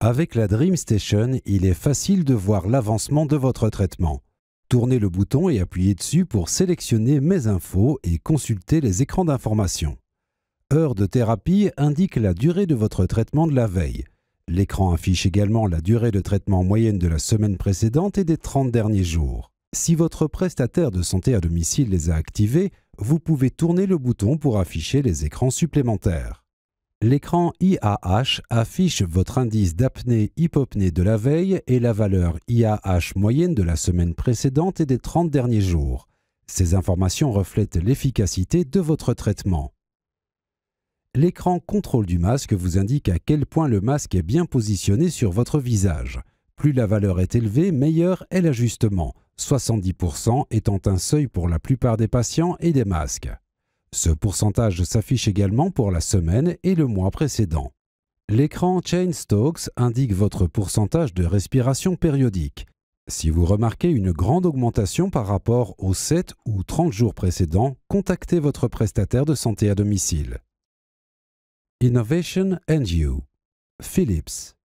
Avec la DreamStation, il est facile de voir l'avancement de votre traitement. Tournez le bouton et appuyez dessus pour sélectionner Mes infos et consulter les écrans d'information. Heure de thérapie indique la durée de votre traitement de la veille. L'écran affiche également la durée de traitement moyenne de la semaine précédente et des 30 derniers jours. Si votre prestataire de santé à domicile les a activés, vous pouvez tourner le bouton pour afficher les écrans supplémentaires. L'écran IAH affiche votre indice d'apnée-hypopnée de la veille et la valeur IAH moyenne de la semaine précédente et des 30 derniers jours. Ces informations reflètent l'efficacité de votre traitement. L'écran contrôle du masque vous indique à quel point le masque est bien positionné sur votre visage. Plus la valeur est élevée, meilleur est l'ajustement, 70% étant un seuil pour la plupart des patients et des masques. Ce pourcentage s'affiche également pour la semaine et le mois précédent. L'écran Chain Stokes indique votre pourcentage de respiration périodique. Si vous remarquez une grande augmentation par rapport aux 7 ou 30 jours précédents, contactez votre prestataire de santé à domicile. Innovation and you, Philips